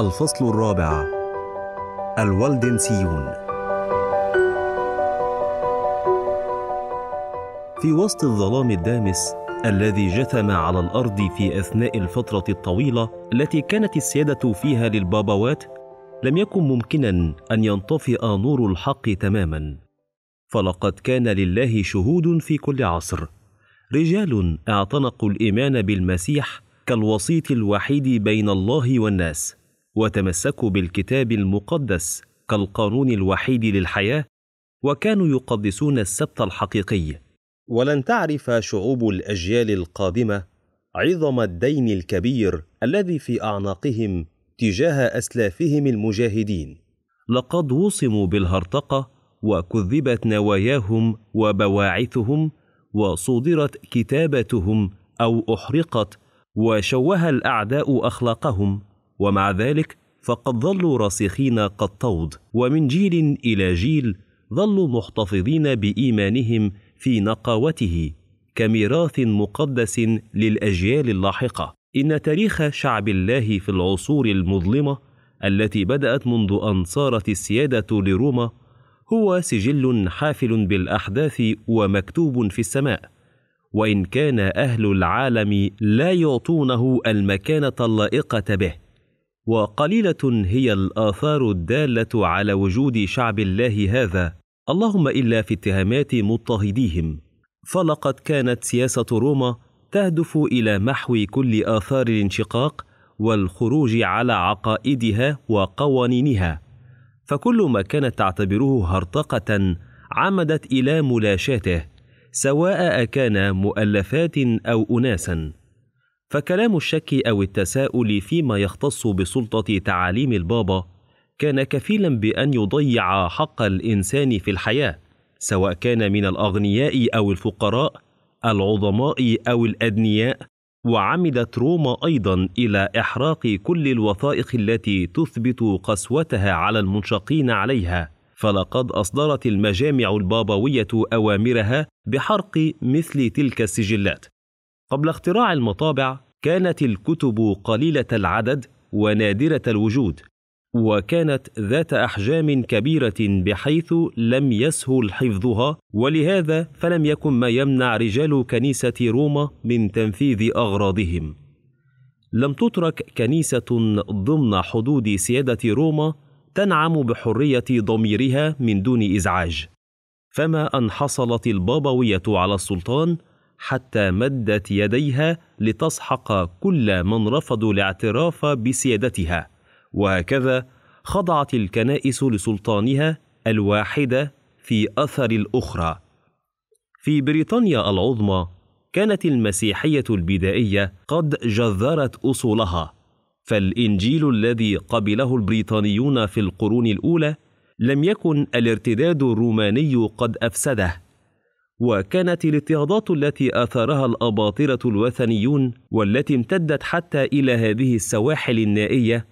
الفصل الرابع الولدنسيون في وسط الظلام الدامس الذي جثم على الارض في اثناء الفتره الطويله التي كانت السياده فيها للباباوات لم يكن ممكنا ان ينطفئ نور الحق تماما فلقد كان لله شهود في كل عصر رجال اعتنقوا الايمان بالمسيح كالوسيط الوحيد بين الله والناس وتمسكوا بالكتاب المقدس كالقانون الوحيد للحياه وكانوا يقدسون السبت الحقيقي ولن تعرف شعوب الاجيال القادمه عظم الدين الكبير الذي في اعناقهم تجاه اسلافهم المجاهدين لقد وصموا بالهرطقه وكذبت نواياهم وبواعثهم وصودرت كتابتهم او احرقت وشوه الاعداء اخلاقهم ومع ذلك فقد ظلوا راسخين قد طود ومن جيل الى جيل ظلوا محتفظين بايمانهم في نقاوته كميراث مقدس للاجيال اللاحقه ان تاريخ شعب الله في العصور المظلمه التي بدات منذ ان صارت السياده لروما هو سجل حافل بالاحداث ومكتوب في السماء وان كان اهل العالم لا يعطونه المكانه اللائقه به وقليله هي الاثار الداله على وجود شعب الله هذا اللهم الا في اتهامات مضطهديهم فلقد كانت سياسه روما تهدف الى محو كل اثار الانشقاق والخروج على عقائدها وقوانينها فكل ما كانت تعتبره هرطقه عمدت الى ملاشاته سواء اكان مؤلفات او اناسا فكلام الشك أو التساؤل فيما يختص بسلطة تعاليم البابا كان كفيلا بأن يضيع حق الإنسان في الحياة سواء كان من الأغنياء أو الفقراء العظماء أو الأدنياء وعمدت روما أيضا إلى إحراق كل الوثائق التي تثبت قسوتها على المنشقين عليها فلقد أصدرت المجامع البابوية أوامرها بحرق مثل تلك السجلات قبل اختراع المطابع كانت الكتب قليله العدد ونادره الوجود وكانت ذات احجام كبيره بحيث لم يسهل حفظها ولهذا فلم يكن ما يمنع رجال كنيسه روما من تنفيذ اغراضهم لم تترك كنيسه ضمن حدود سياده روما تنعم بحريه ضميرها من دون ازعاج فما ان حصلت البابويه على السلطان حتى مدت يديها لتسحق كل من رفضوا الاعتراف بسيادتها وهكذا خضعت الكنائس لسلطانها الواحده في اثر الاخرى في بريطانيا العظمى كانت المسيحيه البدائيه قد جذرت اصولها فالانجيل الذي قبله البريطانيون في القرون الاولى لم يكن الارتداد الروماني قد افسده وكانت الاضطهادات التي اثارها الاباطره الوثنيون والتي امتدت حتى الى هذه السواحل النائيه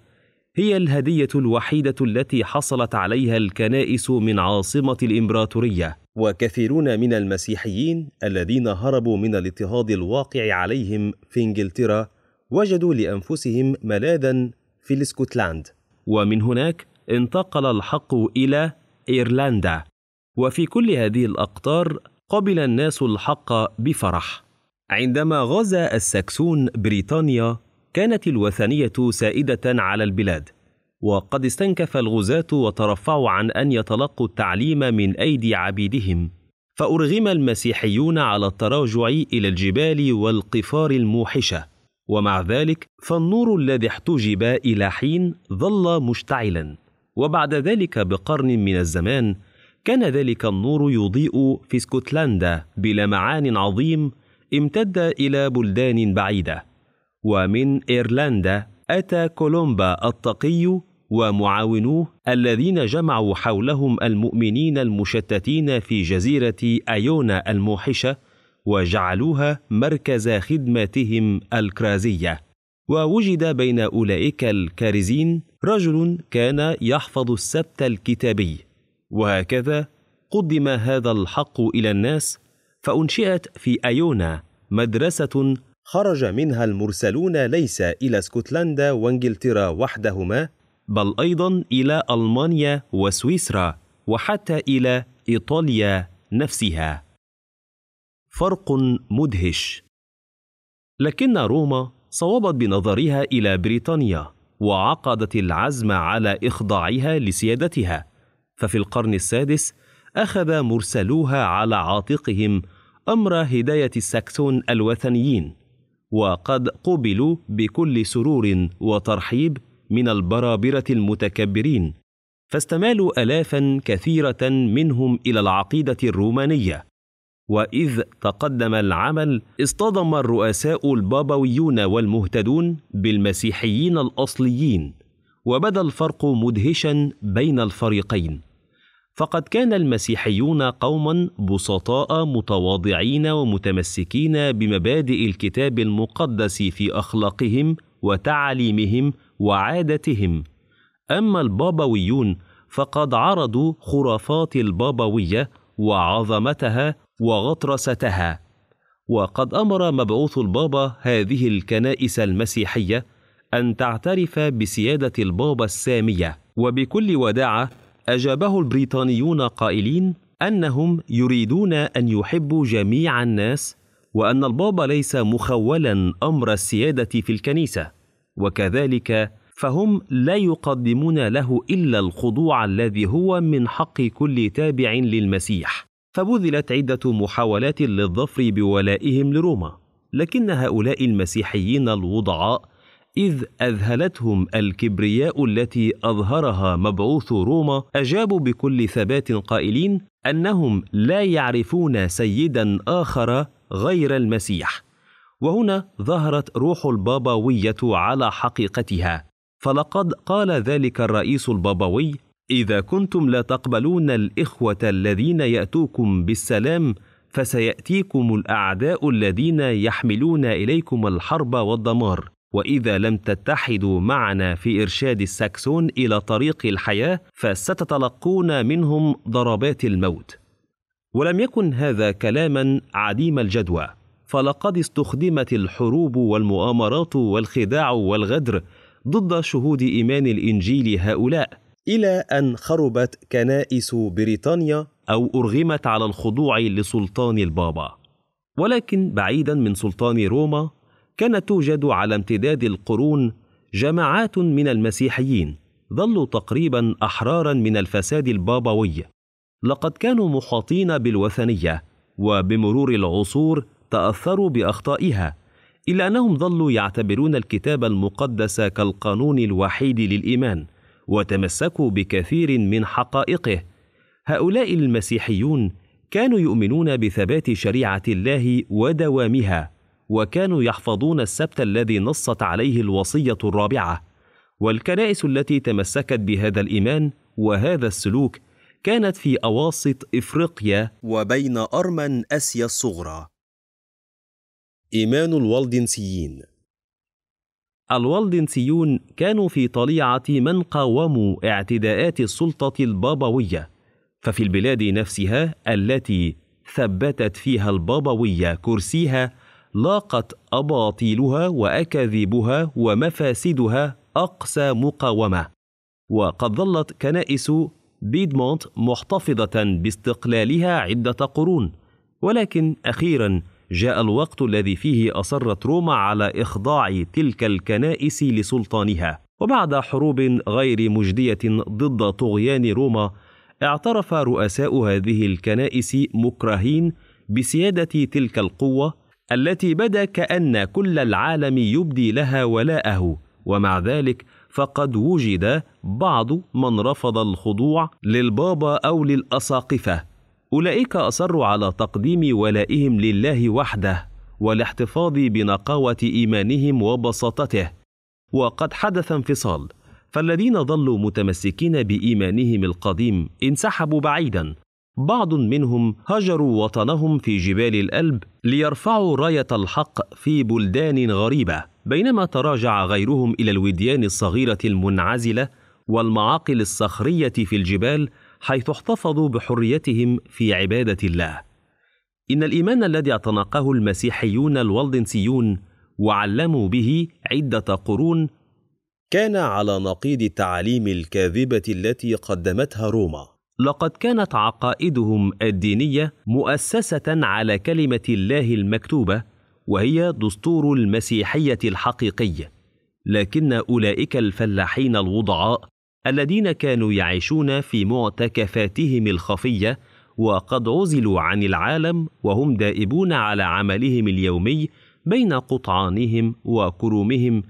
هي الهديه الوحيده التي حصلت عليها الكنائس من عاصمه الامبراطوريه وكثيرون من المسيحيين الذين هربوا من الاضطهاد الواقع عليهم في انجلترا وجدوا لانفسهم ملاذا في الاسكتلاند ومن هناك انتقل الحق الى ايرلندا وفي كل هذه الاقطار قبل الناس الحق بفرح عندما غزا الساكسون بريطانيا كانت الوثنيه سائده على البلاد وقد استنكف الغزاه وترفعوا عن ان يتلقوا التعليم من ايدي عبيدهم فارغم المسيحيون على التراجع الى الجبال والقفار الموحشه ومع ذلك فالنور الذي احتجب الى حين ظل مشتعلا وبعد ذلك بقرن من الزمان كان ذلك النور يضيء في اسكتلندا بلمعان عظيم امتد الى بلدان بعيده ومن ايرلندا اتى كولومبا التقي ومعاونوه الذين جمعوا حولهم المؤمنين المشتتين في جزيره ايونا الموحشه وجعلوها مركز خدمتهم الكرازيه ووجد بين اولئك الكارزين رجل كان يحفظ السبت الكتابي وهكذا قدم هذا الحق الى الناس فانشئت في ايونا مدرسه خرج منها المرسلون ليس الى اسكتلندا وانجلترا وحدهما بل ايضا الى المانيا وسويسرا وحتى الى ايطاليا نفسها فرق مدهش لكن روما صوبت بنظرها الى بريطانيا وعقدت العزم على اخضاعها لسيادتها ففي القرن السادس أخذ مرسلوها على عاتقهم أمر هداية الساكسون الوثنيين وقد قبلوا بكل سرور وترحيب من البرابرة المتكبرين فاستمالوا آلافا كثيرة منهم إلى العقيدة الرومانية وإذ تقدم العمل اصطدم الرؤساء البابويون والمهتدون بالمسيحيين الأصليين وبدا الفرق مدهشا بين الفريقين فقد كان المسيحيون قوما بسطاء متواضعين ومتمسكين بمبادئ الكتاب المقدس في اخلاقهم وتعاليمهم وعادتهم اما البابويون فقد عرضوا خرافات البابويه وعظمتها وغطرستها وقد امر مبعوث البابا هذه الكنائس المسيحيه ان تعترف بسياده البابا الساميه وبكل وداعه أجابه البريطانيون قائلين أنهم يريدون أن يحبوا جميع الناس وأن البابا ليس مخولا أمر السيادة في الكنيسة وكذلك فهم لا يقدمون له إلا الخضوع الذي هو من حق كل تابع للمسيح فبذلت عدة محاولات للظفر بولائهم لروما لكن هؤلاء المسيحيين الوضعاء إذ أذهلتهم الكبرياء التي أظهرها مبعوث روما أجابوا بكل ثبات قائلين أنهم لا يعرفون سيدا آخر غير المسيح وهنا ظهرت روح الباباوية على حقيقتها فلقد قال ذلك الرئيس الباباوي إذا كنتم لا تقبلون الإخوة الذين يأتوكم بالسلام فسيأتيكم الأعداء الذين يحملون إليكم الحرب والدمار واذا لم تتحدوا معنا في ارشاد الساكسون الى طريق الحياه فستتلقون منهم ضربات الموت ولم يكن هذا كلاما عديم الجدوى فلقد استخدمت الحروب والمؤامرات والخداع والغدر ضد شهود ايمان الانجيل هؤلاء الى ان خربت كنائس بريطانيا او ارغمت على الخضوع لسلطان البابا ولكن بعيدا من سلطان روما كانت توجد على امتداد القرون جماعات من المسيحيين ظلوا تقريبا احرارا من الفساد البابوي لقد كانوا محاطين بالوثنيه وبمرور العصور تاثروا باخطائها الا انهم ظلوا يعتبرون الكتاب المقدس كالقانون الوحيد للايمان وتمسكوا بكثير من حقائقه هؤلاء المسيحيون كانوا يؤمنون بثبات شريعه الله ودوامها وكانوا يحفظون السبت الذي نصت عليه الوصيه الرابعه والكنائس التي تمسكت بهذا الايمان وهذا السلوك كانت في اواسط افريقيا وبين ارمن اسيا الصغرى ايمان الوالدنسيين الوالدنسيون كانوا في طليعه من قاوموا اعتداءات السلطه البابويه ففي البلاد نفسها التي ثبتت فيها البابويه كرسيها لاقت اباطيلها واكاذيبها ومفاسدها اقصى مقاومه وقد ظلت كنائس بيدمونت محتفظه باستقلالها عده قرون ولكن اخيرا جاء الوقت الذي فيه اصرت روما على اخضاع تلك الكنائس لسلطانها وبعد حروب غير مجديه ضد طغيان روما اعترف رؤساء هذه الكنائس مكرهين بسياده تلك القوه التي بدا كان كل العالم يبدي لها ولاءه ومع ذلك فقد وجد بعض من رفض الخضوع للبابا او للاساقفه اولئك اصروا على تقديم ولائهم لله وحده والاحتفاظ بنقاوه ايمانهم وبساطته وقد حدث انفصال فالذين ظلوا متمسكين بايمانهم القديم انسحبوا بعيدا بعض منهم هجروا وطنهم في جبال الألب ليرفعوا راية الحق في بلدان غريبة، بينما تراجع غيرهم إلى الوديان الصغيرة المنعزلة والمعاقل الصخرية في الجبال حيث احتفظوا بحريتهم في عبادة الله. إن الإيمان الذي اعتنقه المسيحيون الوالدنسيون وعلموا به عدة قرون كان على نقيض التعاليم الكاذبة التي قدمتها روما. لقد كانت عقائدهم الدينيه مؤسسه على كلمه الله المكتوبه وهي دستور المسيحيه الحقيقي لكن اولئك الفلاحين الوضعاء الذين كانوا يعيشون في معتكفاتهم الخفيه وقد عزلوا عن العالم وهم دائبون على عملهم اليومي بين قطعانهم وكرومهم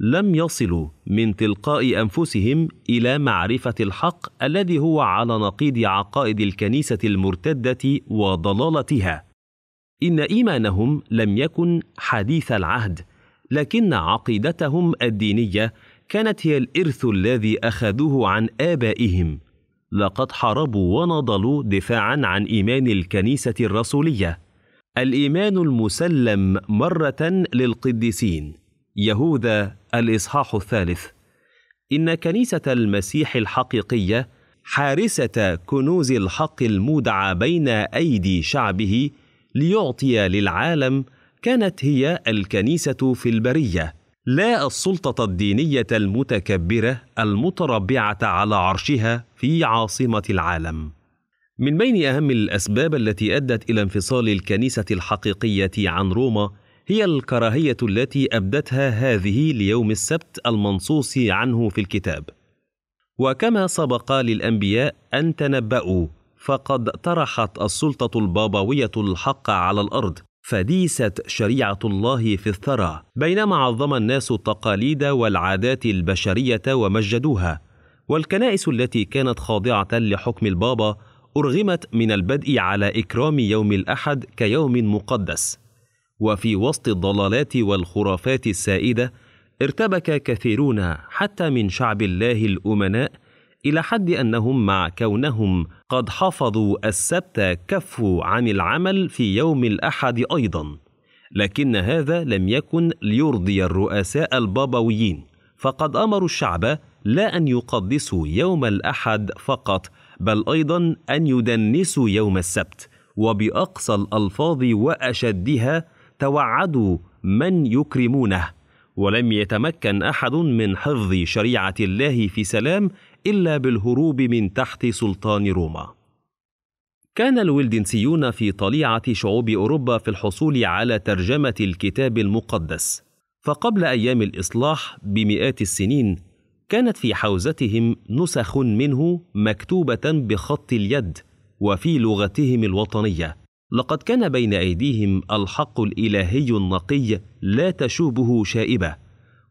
لم يصلوا من تلقاء انفسهم الى معرفه الحق الذي هو على نقيض عقائد الكنيسه المرتده وضلالتها ان ايمانهم لم يكن حديث العهد لكن عقيدتهم الدينيه كانت هي الارث الذي اخذوه عن ابائهم لقد حاربوا ونضلوا دفاعا عن ايمان الكنيسه الرسوليه الايمان المسلم مره للقديسين يهوذا الإصحاح الثالث إن كنيسة المسيح الحقيقية حارسة كنوز الحق المودع بين أيدي شعبه ليعطي للعالم كانت هي الكنيسة في البرية لا السلطة الدينية المتكبرة المتربعة على عرشها في عاصمة العالم. من بين أهم الأسباب التي أدت إلى انفصال الكنيسة الحقيقية عن روما هي الكراهية التي أبدتها هذه ليوم السبت المنصوص عنه في الكتاب. وكما سبق للأنبياء أن تنبأوا فقد طرحت السلطة البابوية الحق على الأرض فديست شريعة الله في الثرى بينما عظم الناس التقاليد والعادات البشرية ومجدوها والكنائس التي كانت خاضعة لحكم البابا أرغمت من البدء على إكرام يوم الأحد كيوم مقدس وفي وسط الضلالات والخرافات السائده ارتبك كثيرون حتى من شعب الله الامناء الى حد انهم مع كونهم قد حفظوا السبت كفوا عن العمل في يوم الاحد ايضا لكن هذا لم يكن ليرضي الرؤساء البابويين فقد امروا الشعب لا ان يقدسوا يوم الاحد فقط بل ايضا ان يدنسوا يوم السبت وباقصى الالفاظ واشدها توعدوا من يكرمونه ولم يتمكن احد من حفظ شريعه الله في سلام الا بالهروب من تحت سلطان روما كان الولدنسيون في طليعه شعوب اوروبا في الحصول على ترجمه الكتاب المقدس فقبل ايام الاصلاح بمئات السنين كانت في حوزتهم نسخ منه مكتوبه بخط اليد وفي لغتهم الوطنيه لقد كان بين ايديهم الحق الالهي النقي لا تشوبه شائبه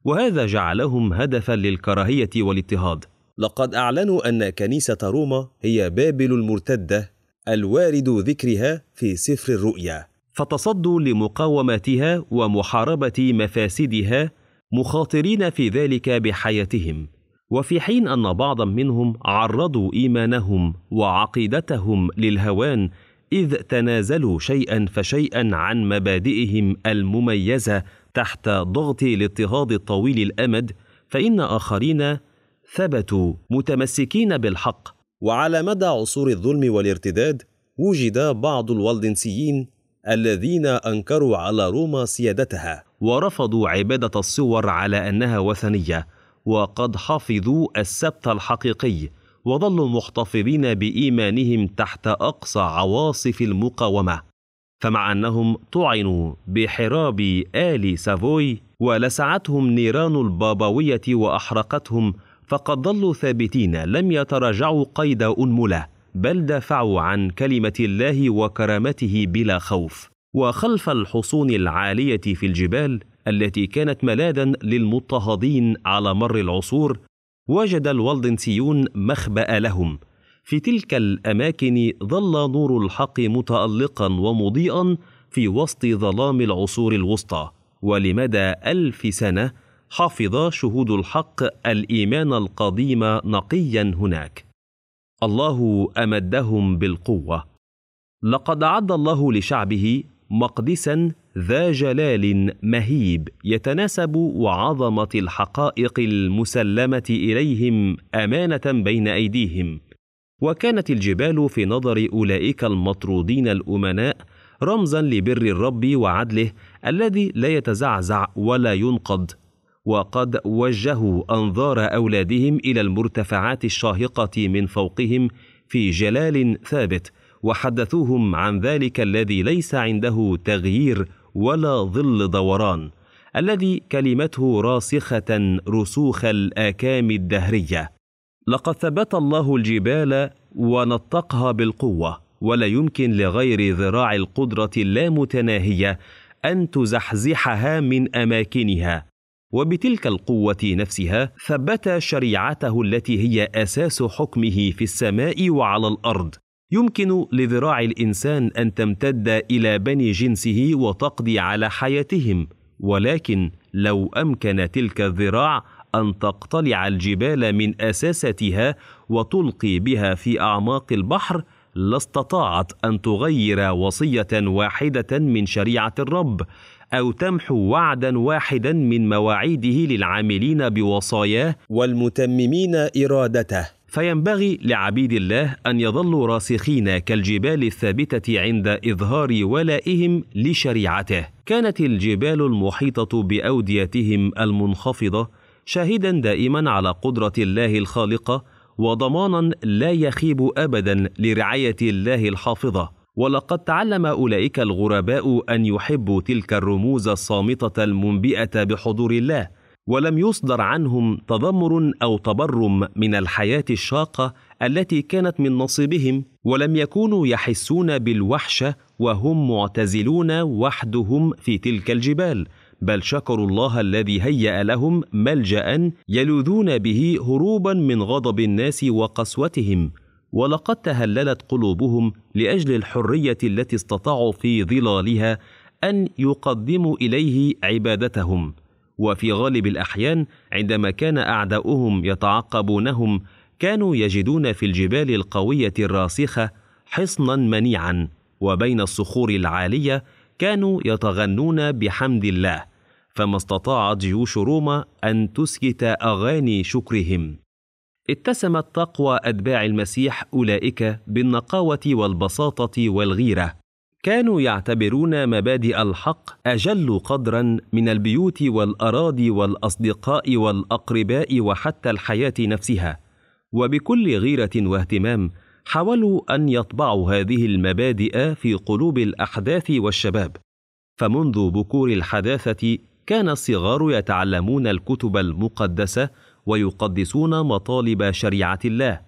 وهذا جعلهم هدفا للكراهيه والاضطهاد لقد اعلنوا ان كنيسه روما هي بابل المرتده الوارد ذكرها في سفر الرؤيا فتصدوا لمقاومتها ومحاربه مفاسدها مخاطرين في ذلك بحياتهم وفي حين ان بعضا منهم عرضوا ايمانهم وعقيدتهم للهوان إذ تنازلوا شيئا فشيئا عن مبادئهم المميزة تحت ضغط الاضطهاد الطويل الأمد فإن آخرين ثبتوا متمسكين بالحق وعلى مدى عصور الظلم والارتداد وجد بعض الولدنسيين الذين أنكروا على روما سيادتها ورفضوا عبادة الصور على أنها وثنية وقد حفظوا السبت الحقيقي وظلوا محتفظين بايمانهم تحت اقصى عواصف المقاومه فمع انهم طعنوا بحراب ال سافوي ولسعتهم نيران البابويه واحرقتهم فقد ظلوا ثابتين لم يتراجعوا قيد انمله بل دافعوا عن كلمه الله وكرامته بلا خوف وخلف الحصون العاليه في الجبال التي كانت ملاذا للمضطهدين على مر العصور وجد الوالدنسيون مخبأ لهم في تلك الأماكن ظل نور الحق متألقا ومضيئا في وسط ظلام العصور الوسطى ولمدى ألف سنة حفظ شهود الحق الإيمان القديم نقيا هناك الله أمدهم بالقوة لقد أعد الله لشعبه مقدسا ذا جلال مهيب يتناسب وعظمه الحقائق المسلمه اليهم امانه بين ايديهم وكانت الجبال في نظر اولئك المطرودين الامناء رمزا لبر الرب وعدله الذي لا يتزعزع ولا ينقض وقد وجهوا انظار اولادهم الى المرتفعات الشاهقه من فوقهم في جلال ثابت وحدثوهم عن ذلك الذي ليس عنده تغيير ولا ظل دوران الذي كلمته راسخه رسوخ الاكام الدهريه لقد ثبت الله الجبال ونطقها بالقوه ولا يمكن لغير ذراع القدره اللامتناهيه ان تزحزحها من اماكنها وبتلك القوه نفسها ثبت شريعته التي هي اساس حكمه في السماء وعلى الارض يمكن لذراع الانسان ان تمتد الى بني جنسه وتقضي على حياتهم ولكن لو امكن تلك الذراع ان تقتلع الجبال من اساستها وتلقي بها في اعماق البحر لاستطاعت ان تغير وصيه واحده من شريعه الرب او تمحو وعدا واحدا من مواعيده للعاملين بوصاياه والمتممين ارادته فينبغي لعبيد الله ان يظلوا راسخين كالجبال الثابته عند اظهار ولائهم لشريعته كانت الجبال المحيطه باوديتهم المنخفضه شاهدا دائما على قدره الله الخالقه وضمانا لا يخيب ابدا لرعايه الله الحافظه ولقد تعلم اولئك الغرباء ان يحبوا تلك الرموز الصامته المنبئه بحضور الله ولم يصدر عنهم تذمر او تبرم من الحياه الشاقه التي كانت من نصيبهم ولم يكونوا يحسون بالوحشه وهم معتزلون وحدهم في تلك الجبال بل شكروا الله الذي هيأ لهم ملجأ يلوذون به هروبا من غضب الناس وقسوتهم ولقد تهللت قلوبهم لاجل الحريه التي استطاعوا في ظلالها ان يقدموا اليه عبادتهم وفي غالب الأحيان عندما كان أعداؤهم يتعقبونهم كانوا يجدون في الجبال القوية الراسخة حصنا منيعا وبين الصخور العالية كانوا يتغنون بحمد الله فما استطاعت جيوش روما أن تسكت أغاني شكرهم اتسمت تقوى أتباع المسيح أولئك بالنقاوة والبساطة والغيرة كانوا يعتبرون مبادئ الحق اجل قدرا من البيوت والاراضي والاصدقاء والاقرباء وحتى الحياه نفسها وبكل غيره واهتمام حاولوا ان يطبعوا هذه المبادئ في قلوب الاحداث والشباب فمنذ بكور الحداثه كان الصغار يتعلمون الكتب المقدسه ويقدسون مطالب شريعه الله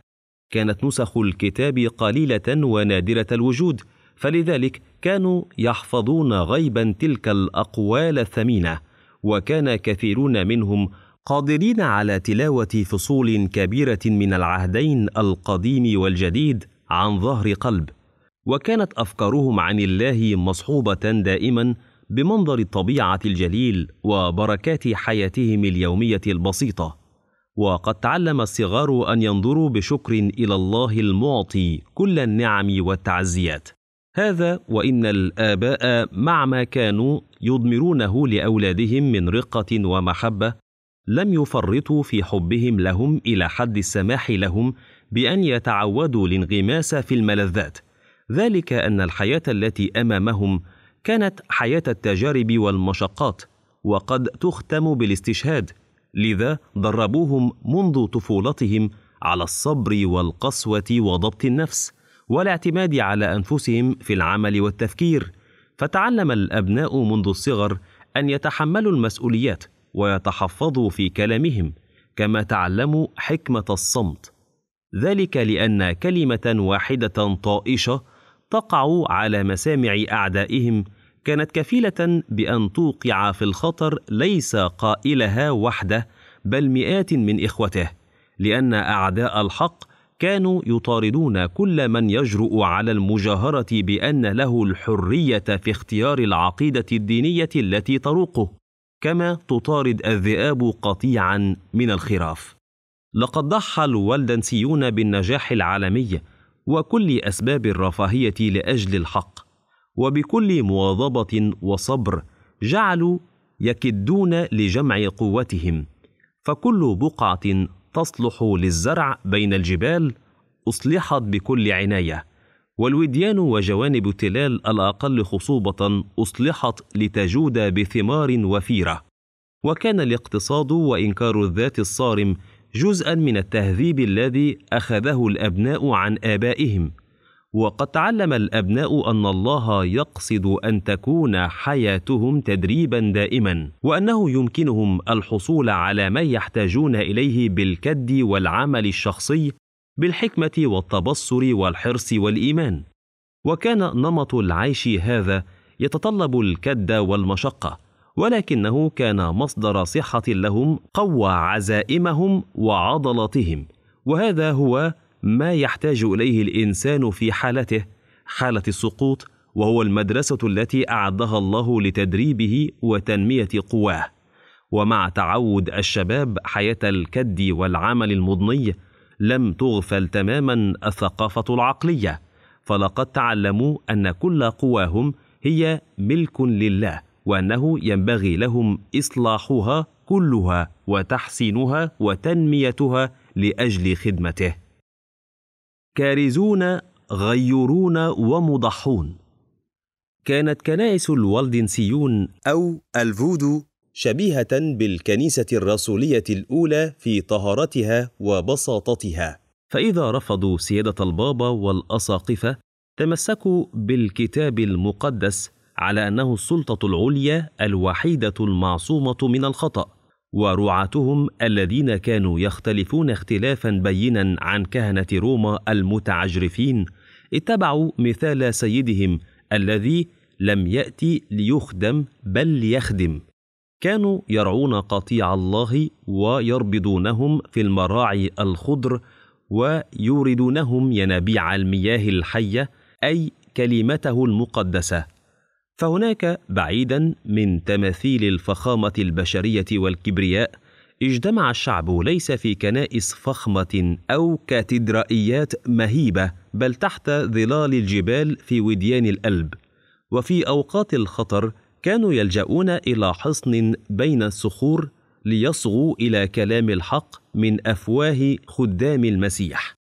كانت نسخ الكتاب قليله ونادره الوجود فلذلك كانوا يحفظون غيبا تلك الاقوال الثمينه وكان كثيرون منهم قادرين على تلاوه فصول كبيره من العهدين القديم والجديد عن ظهر قلب وكانت افكارهم عن الله مصحوبه دائما بمنظر الطبيعه الجليل وبركات حياتهم اليوميه البسيطه وقد تعلم الصغار ان ينظروا بشكر الى الله المعطي كل النعم والتعزيات هذا وان الاباء مع ما كانوا يضمرونه لاولادهم من رقه ومحبه لم يفرطوا في حبهم لهم الى حد السماح لهم بان يتعودوا الانغماس في الملذات ذلك ان الحياه التي امامهم كانت حياه التجارب والمشقات وقد تختم بالاستشهاد لذا دربوهم منذ طفولتهم على الصبر والقسوه وضبط النفس والاعتماد على انفسهم في العمل والتفكير فتعلم الابناء منذ الصغر ان يتحملوا المسؤوليات ويتحفظوا في كلامهم كما تعلموا حكمه الصمت ذلك لان كلمه واحده طائشه تقع على مسامع اعدائهم كانت كفيله بان توقع في الخطر ليس قائلها وحده بل مئات من اخوته لان اعداء الحق كانوا يطاردون كل من يجرؤ على المجاهره بان له الحريه في اختيار العقيده الدينيه التي تروقه كما تطارد الذئاب قطيعا من الخراف لقد ضحى الوالدنسيون بالنجاح العالمي وكل اسباب الرفاهيه لاجل الحق وبكل مواظبه وصبر جعلوا يكدون لجمع قوتهم فكل بقعه تصلح للزرع بين الجبال أصلحت بكل عناية والوديان وجوانب تلال الأقل خصوبة أصلحت لتجود بثمار وفيرة وكان الاقتصاد وإنكار الذات الصارم جزءا من التهذيب الذي أخذه الأبناء عن آبائهم وقد تعلم الابناء ان الله يقصد ان تكون حياتهم تدريبا دائما وانه يمكنهم الحصول على ما يحتاجون اليه بالكد والعمل الشخصي بالحكمه والتبصر والحرص والايمان وكان نمط العيش هذا يتطلب الكد والمشقه ولكنه كان مصدر صحه لهم قوى عزائمهم وعضلاتهم وهذا هو ما يحتاج اليه الانسان في حالته حاله السقوط وهو المدرسه التي اعدها الله لتدريبه وتنميه قواه ومع تعود الشباب حياه الكد والعمل المضني لم تغفل تماما الثقافه العقليه فلقد تعلموا ان كل قواهم هي ملك لله وانه ينبغي لهم اصلاحها كلها وتحسينها وتنميتها لاجل خدمته كارزون غيورون ومضحون كانت كنائس الوالدنسيون أو الفودو شبيهة بالكنيسة الرسولية الأولى في طهارتها وبساطتها فإذا رفضوا سيادة البابا والأساقفة تمسكوا بالكتاب المقدس على أنه السلطة العليا الوحيدة المعصومة من الخطأ ورعاتهم الذين كانوا يختلفون اختلافا بينا عن كهنه روما المتعجرفين اتبعوا مثال سيدهم الذي لم ياتي ليخدم بل ليخدم كانوا يرعون قطيع الله ويربضونهم في المراعي الخضر ويوردونهم ينابيع المياه الحيه اي كلمته المقدسه فهناك بعيدا من تماثيل الفخامه البشريه والكبرياء اجتمع الشعب ليس في كنائس فخمه او كاتدرائيات مهيبه بل تحت ظلال الجبال في وديان الالب وفي اوقات الخطر كانوا يلجؤون الى حصن بين الصخور ليصغوا الى كلام الحق من افواه خدام المسيح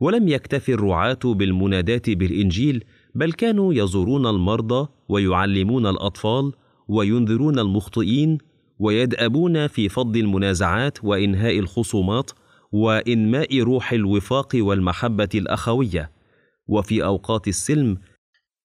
ولم يكتف الرعاه بالمناداه بالانجيل بل كانوا يزورون المرضى ويعلمون الاطفال وينذرون المخطئين ويدأبون في فض المنازعات وإنهاء الخصومات وإنماء روح الوفاق والمحبة الأخوية، وفي أوقات السلم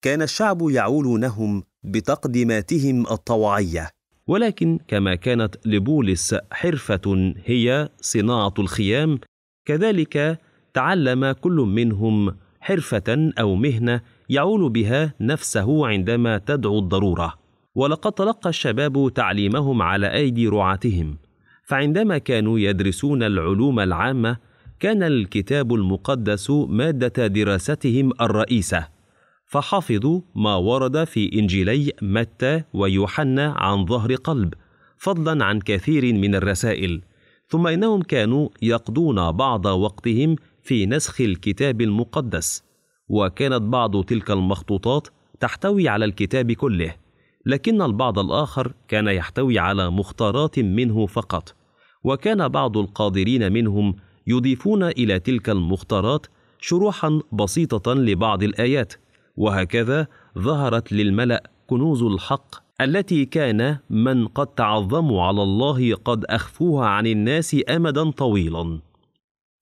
كان الشعب يعولونهم بتقدماتهم الطوعية، ولكن كما كانت لبولس حرفة هي صناعة الخيام، كذلك تعلم كل منهم حرفة أو مهنة يعول بها نفسه عندما تدعو الضروره ولقد تلقى الشباب تعليمهم على ايدي رعاتهم فعندما كانوا يدرسون العلوم العامه كان الكتاب المقدس ماده دراستهم الرئيسه فحفظوا ما ورد في انجيلي متى ويوحنا عن ظهر قلب فضلا عن كثير من الرسائل ثم انهم كانوا يقضون بعض وقتهم في نسخ الكتاب المقدس وكانت بعض تلك المخطوطات تحتوي على الكتاب كله لكن البعض الاخر كان يحتوي على مختارات منه فقط وكان بعض القادرين منهم يضيفون الى تلك المختارات شروحا بسيطه لبعض الايات وهكذا ظهرت للملا كنوز الحق التي كان من قد تعظموا على الله قد اخفوها عن الناس امدا طويلا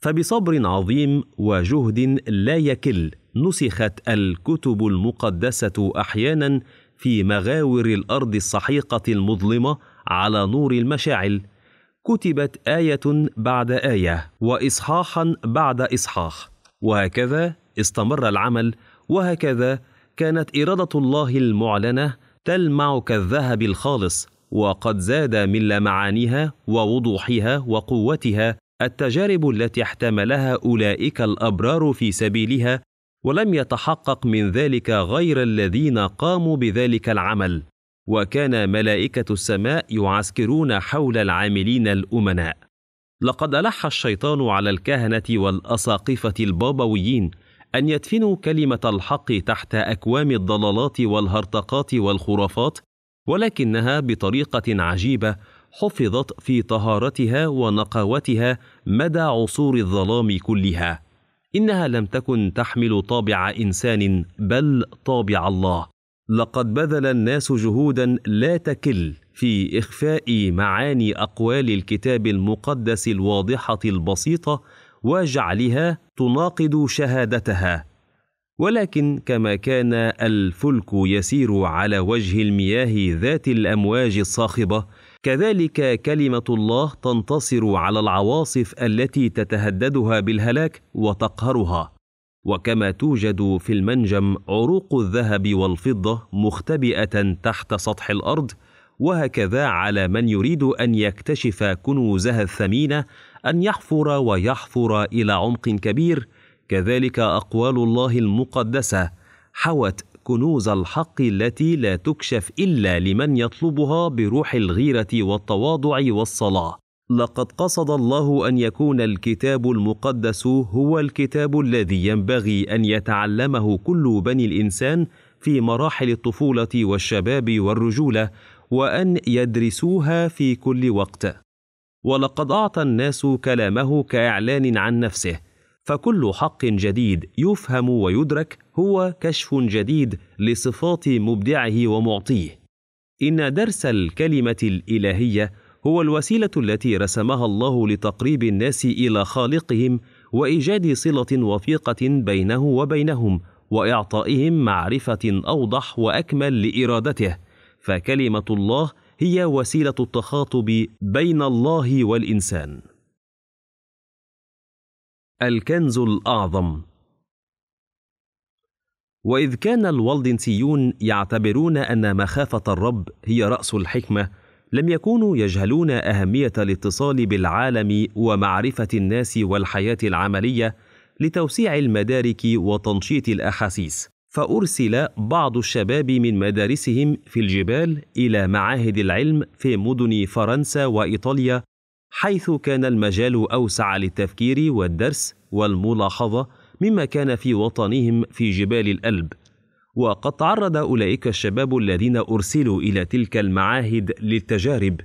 فبصبر عظيم وجهد لا يكل نسخت الكتب المقدسه احيانا في مغاور الارض السحيقه المظلمه على نور المشاعل كتبت ايه بعد ايه واصحاحا بعد اصحاح وهكذا استمر العمل وهكذا كانت اراده الله المعلنه تلمع كالذهب الخالص وقد زاد من لمعانها ووضوحها وقوتها التجارب التي احتملها اولئك الابرار في سبيلها ولم يتحقق من ذلك غير الذين قاموا بذلك العمل وكان ملائكه السماء يعسكرون حول العاملين الامناء لقد الح الشيطان على الكهنه والاساقفه البابويين ان يدفنوا كلمه الحق تحت اكوام الضلالات والهرطقات والخرافات ولكنها بطريقه عجيبه حفظت في طهارتها ونقاوتها مدى عصور الظلام كلها انها لم تكن تحمل طابع انسان بل طابع الله لقد بذل الناس جهودا لا تكل في اخفاء معاني اقوال الكتاب المقدس الواضحه البسيطه وجعلها تناقض شهادتها ولكن كما كان الفلك يسير على وجه المياه ذات الامواج الصاخبه كذلك كلمه الله تنتصر على العواصف التي تتهددها بالهلاك وتقهرها وكما توجد في المنجم عروق الذهب والفضه مختبئه تحت سطح الارض وهكذا على من يريد ان يكتشف كنوزها الثمينه ان يحفر ويحفر الى عمق كبير كذلك اقوال الله المقدسه حوت كنوز الحق التي لا تكشف الا لمن يطلبها بروح الغيره والتواضع والصلاه لقد قصد الله ان يكون الكتاب المقدس هو الكتاب الذي ينبغي ان يتعلمه كل بني الانسان في مراحل الطفوله والشباب والرجوله وان يدرسوها في كل وقت ولقد اعطى الناس كلامه كاعلان عن نفسه فكل حق جديد يفهم ويدرك هو كشف جديد لصفات مبدعه ومعطيه ان درس الكلمه الالهيه هو الوسيله التي رسمها الله لتقريب الناس الى خالقهم وايجاد صله وثيقه بينه وبينهم واعطائهم معرفه اوضح واكمل لارادته فكلمه الله هي وسيله التخاطب بين الله والانسان الكنز الأعظم وإذ كان الوالدنسيون يعتبرون أن مخافة الرب هي رأس الحكمة لم يكونوا يجهلون أهمية الاتصال بالعالم ومعرفة الناس والحياة العملية لتوسيع المدارك وتنشيط الأحاسيس فأرسل بعض الشباب من مدارسهم في الجبال إلى معاهد العلم في مدن فرنسا وإيطاليا حيث كان المجال أوسع للتفكير والدرس والملاحظة مما كان في وطنهم في جبال الألب وقد تعرض أولئك الشباب الذين أرسلوا إلى تلك المعاهد للتجارب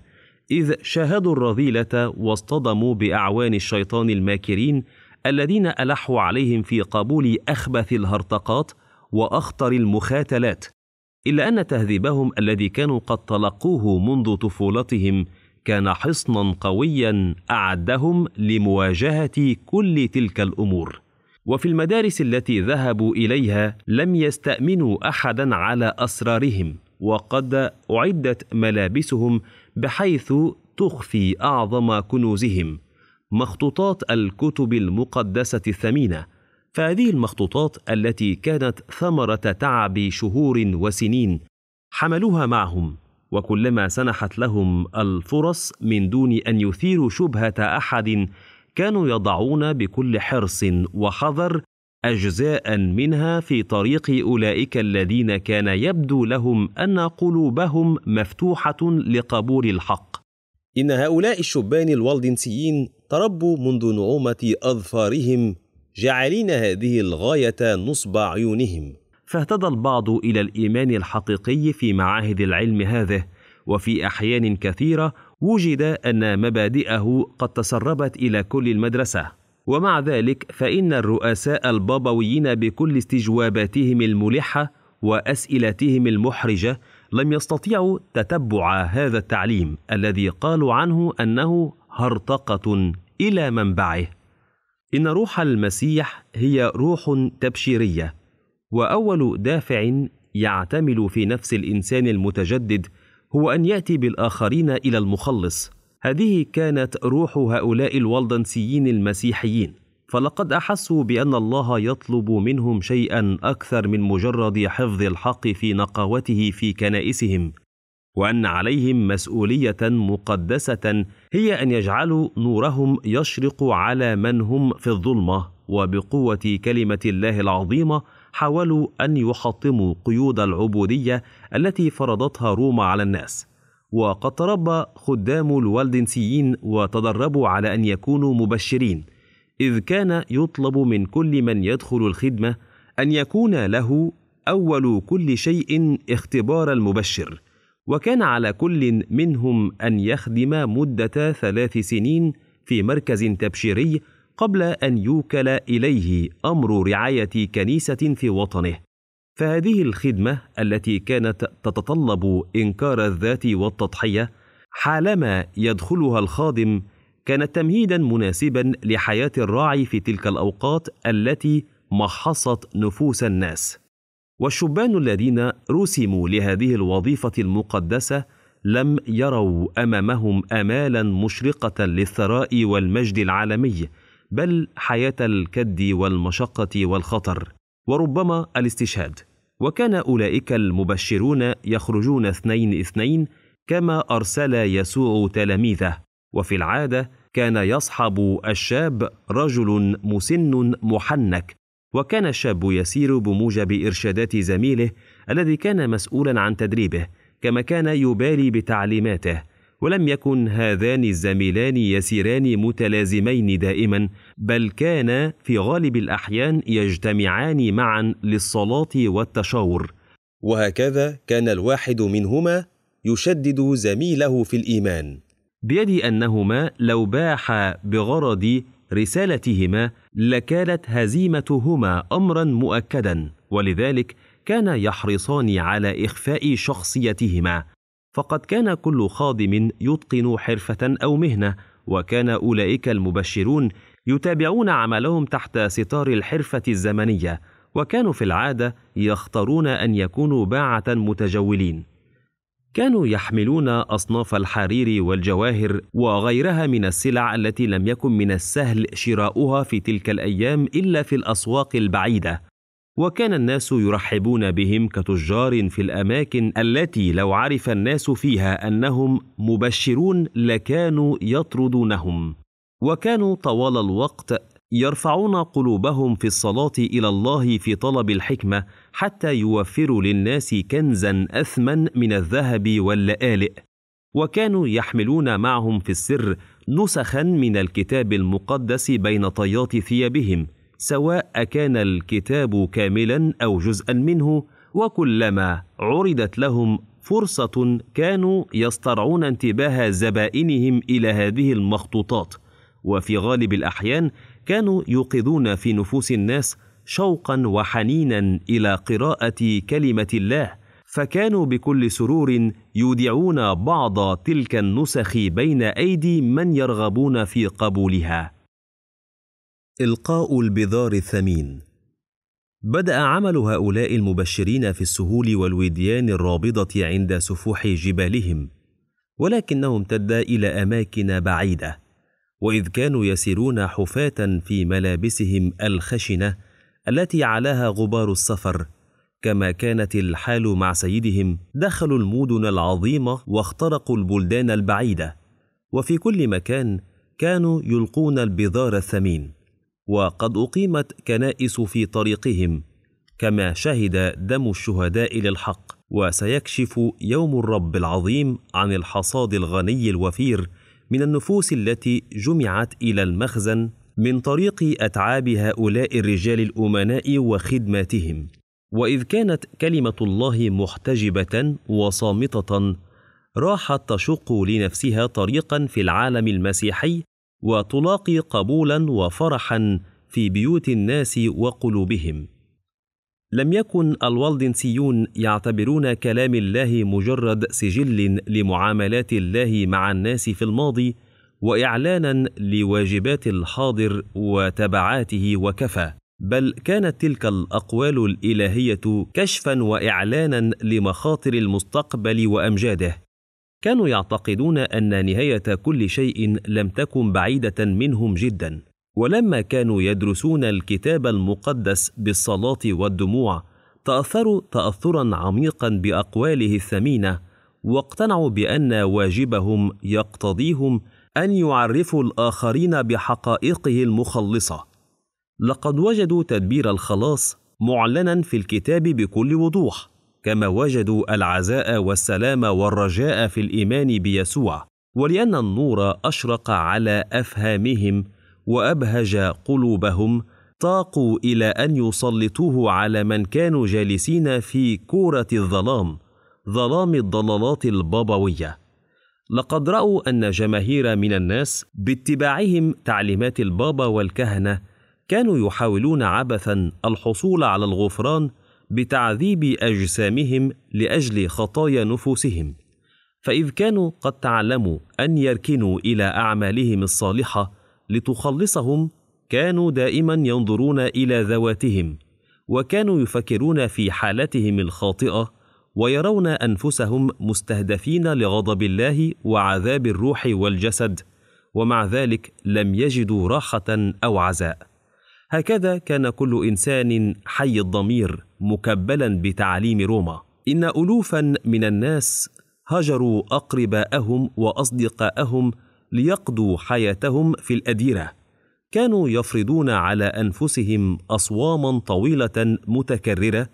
إذ شاهدوا الرذيلة واصطدموا بأعوان الشيطان الماكرين الذين ألحوا عليهم في قبول أخبث الهرطقات وأخطر المخاتلات إلا أن تهذيبهم الذي كانوا قد تلقوه منذ طفولتهم كان حصنا قويا اعدهم لمواجهه كل تلك الامور وفي المدارس التي ذهبوا اليها لم يستامنوا احدا على اسرارهم وقد اعدت ملابسهم بحيث تخفي اعظم كنوزهم مخطوطات الكتب المقدسه الثمينه فهذه المخطوطات التي كانت ثمره تعب شهور وسنين حملوها معهم وكلما سنحت لهم الفرص من دون ان يثيروا شبهه احد كانوا يضعون بكل حرص وحذر اجزاء منها في طريق اولئك الذين كان يبدو لهم ان قلوبهم مفتوحه لقبول الحق ان هؤلاء الشبان الوالدنسيين تربوا منذ نعومه اظفارهم جعلين هذه الغايه نصب عيونهم فاهتدى البعض الى الايمان الحقيقي في معاهد العلم هذه وفي احيان كثيره وجد ان مبادئه قد تسربت الى كل المدرسه ومع ذلك فان الرؤساء البابويين بكل استجواباتهم الملحه واسئلتهم المحرجه لم يستطيعوا تتبع هذا التعليم الذي قالوا عنه انه هرطقه الى منبعه ان روح المسيح هي روح تبشيريه واول دافع يعتمل في نفس الانسان المتجدد هو ان ياتي بالاخرين الى المخلص هذه كانت روح هؤلاء الولدنسيين المسيحيين فلقد احسوا بان الله يطلب منهم شيئا اكثر من مجرد حفظ الحق في نقاوته في كنائسهم وان عليهم مسؤوليه مقدسه هي ان يجعلوا نورهم يشرق على من هم في الظلمه وبقوه كلمه الله العظيمه حاولوا أن يحطموا قيود العبودية التي فرضتها روما على الناس، وقد تربى خدام الوالدنسيين وتدربوا على أن يكونوا مبشرين، إذ كان يطلب من كل من يدخل الخدمة أن يكون له أول كل شيء اختبار المبشر، وكان على كل منهم أن يخدم مدة ثلاث سنين في مركز تبشيري قبل ان يوكل اليه امر رعايه كنيسه في وطنه فهذه الخدمه التي كانت تتطلب انكار الذات والتضحيه حالما يدخلها الخادم كانت تمهيدا مناسبا لحياه الراعي في تلك الاوقات التي محصت نفوس الناس والشبان الذين رسموا لهذه الوظيفه المقدسه لم يروا امامهم امالا مشرقه للثراء والمجد العالمي بل حياه الكد والمشقه والخطر وربما الاستشهاد وكان اولئك المبشرون يخرجون اثنين اثنين كما ارسل يسوع تلاميذه وفي العاده كان يصحب الشاب رجل مسن محنك وكان الشاب يسير بموجب ارشادات زميله الذي كان مسؤولا عن تدريبه كما كان يبالي بتعليماته ولم يكن هذان الزميلان يسيران متلازمين دائما بل كانا في غالب الاحيان يجتمعان معا للصلاه والتشاور وهكذا كان الواحد منهما يشدد زميله في الايمان بيد انهما لو باحا بغرض رسالتهما لكانت هزيمتهما امرا مؤكدا ولذلك كان يحرصان على اخفاء شخصيتهما فقد كان كل خادم يتقن حرفه او مهنه وكان اولئك المبشرون يتابعون عملهم تحت ستار الحرفه الزمنيه وكانوا في العاده يختارون ان يكونوا باعه متجولين كانوا يحملون اصناف الحرير والجواهر وغيرها من السلع التي لم يكن من السهل شراؤها في تلك الايام الا في الاسواق البعيده وكان الناس يرحبون بهم كتجار في الاماكن التي لو عرف الناس فيها انهم مبشرون لكانوا يطردونهم وكانوا طوال الوقت يرفعون قلوبهم في الصلاه الى الله في طلب الحكمه حتى يوفروا للناس كنزا اثمن من الذهب واللآلئ وكانوا يحملون معهم في السر نسخا من الكتاب المقدس بين طيات ثيابهم سواء أكان الكتاب كاملا أو جزءا منه وكلما عرضت لهم فرصة كانوا يسترعون انتباه زبائنهم إلى هذه المخطوطات وفي غالب الأحيان كانوا يوقظون في نفوس الناس شوقا وحنينا إلى قراءة كلمة الله فكانوا بكل سرور يودعون بعض تلك النسخ بين أيدي من يرغبون في قبولها إلقاء البذار الثمين بدأ عمل هؤلاء المبشرين في السهول والوديان الرابضة عند سفوح جبالهم ولكنه امتد إلى أماكن بعيدة وإذ كانوا يسيرون حفاة في ملابسهم الخشنة التي علاها غبار السفر كما كانت الحال مع سيدهم دخلوا المدن العظيمة واخترقوا البلدان البعيدة وفي كل مكان كانوا يلقون البذار الثمين وقد اقيمت كنائس في طريقهم كما شهد دم الشهداء للحق وسيكشف يوم الرب العظيم عن الحصاد الغني الوفير من النفوس التي جمعت الى المخزن من طريق اتعاب هؤلاء الرجال الامناء وخدماتهم واذ كانت كلمه الله محتجبه وصامته راحت تشق لنفسها طريقا في العالم المسيحي وتلاقي قبولا وفرحا في بيوت الناس وقلوبهم لم يكن الوالدنسيون يعتبرون كلام الله مجرد سجل لمعاملات الله مع الناس في الماضي واعلانا لواجبات الحاضر وتبعاته وكفى بل كانت تلك الاقوال الالهيه كشفا واعلانا لمخاطر المستقبل وامجاده كانوا يعتقدون ان نهايه كل شيء لم تكن بعيده منهم جدا ولما كانوا يدرسون الكتاب المقدس بالصلاه والدموع تاثروا تاثرا عميقا باقواله الثمينه واقتنعوا بان واجبهم يقتضيهم ان يعرفوا الاخرين بحقائقه المخلصه لقد وجدوا تدبير الخلاص معلنا في الكتاب بكل وضوح كما وجدوا العزاء والسلام والرجاء في الايمان بيسوع ولان النور اشرق على افهامهم وابهج قلوبهم طاقوا الى ان يسلطوه على من كانوا جالسين في كوره الظلام ظلام الضلالات البابويه لقد راوا ان جماهير من الناس باتباعهم تعليمات البابا والكهنه كانوا يحاولون عبثا الحصول على الغفران بتعذيب اجسامهم لاجل خطايا نفوسهم فاذ كانوا قد تعلموا ان يركنوا الى اعمالهم الصالحه لتخلصهم كانوا دائما ينظرون الى ذواتهم وكانوا يفكرون في حالتهم الخاطئه ويرون انفسهم مستهدفين لغضب الله وعذاب الروح والجسد ومع ذلك لم يجدوا راحه او عزاء هكذا كان كل انسان حي الضمير مكبلا بتعاليم روما ان الوفا من الناس هجروا اقرباءهم واصدقاءهم ليقضوا حياتهم في الاديره كانوا يفرضون على انفسهم اصواما طويله متكرره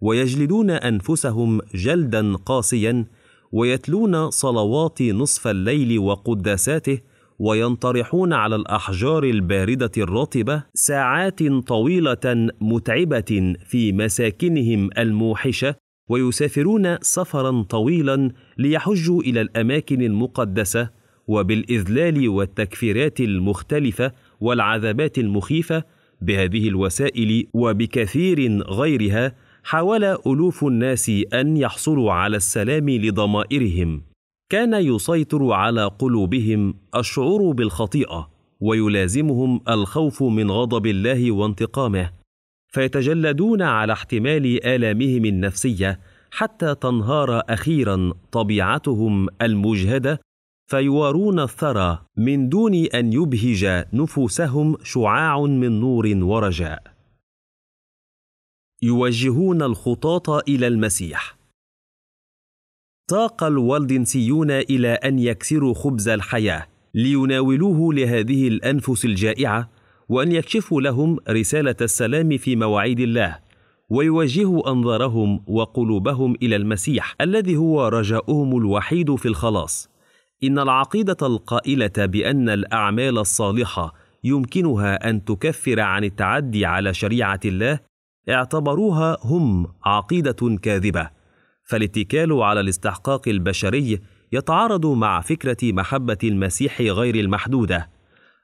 ويجلدون انفسهم جلدا قاسيا ويتلون صلوات نصف الليل وقداساته وينطرحون على الاحجار البارده الرطبه ساعات طويله متعبه في مساكنهم الموحشه ويسافرون سفرا طويلا ليحجوا الى الاماكن المقدسه وبالاذلال والتكفيرات المختلفه والعذابات المخيفه بهذه الوسائل وبكثير غيرها حاول الوف الناس ان يحصلوا على السلام لضمائرهم كان يسيطر على قلوبهم الشعور بالخطيئه ويلازمهم الخوف من غضب الله وانتقامه فيتجلدون على احتمال الامهم النفسيه حتى تنهار اخيرا طبيعتهم المجهده فيوارون الثرى من دون ان يبهج نفوسهم شعاع من نور ورجاء يوجهون الخطاة الى المسيح ساق الوالدنسيون إلى أن يكسروا خبز الحياة ليناولوه لهذه الأنفس الجائعة وأن يكشفوا لهم رسالة السلام في مواعيد الله ويوجهوا أنظارهم وقلوبهم إلى المسيح الذي هو رجاؤهم الوحيد في الخلاص إن العقيدة القائلة بأن الأعمال الصالحة يمكنها أن تكفر عن التعدي على شريعة الله اعتبروها هم عقيدة كاذبة فالاتكال على الاستحقاق البشري يتعارض مع فكرة محبة المسيح غير المحدودة.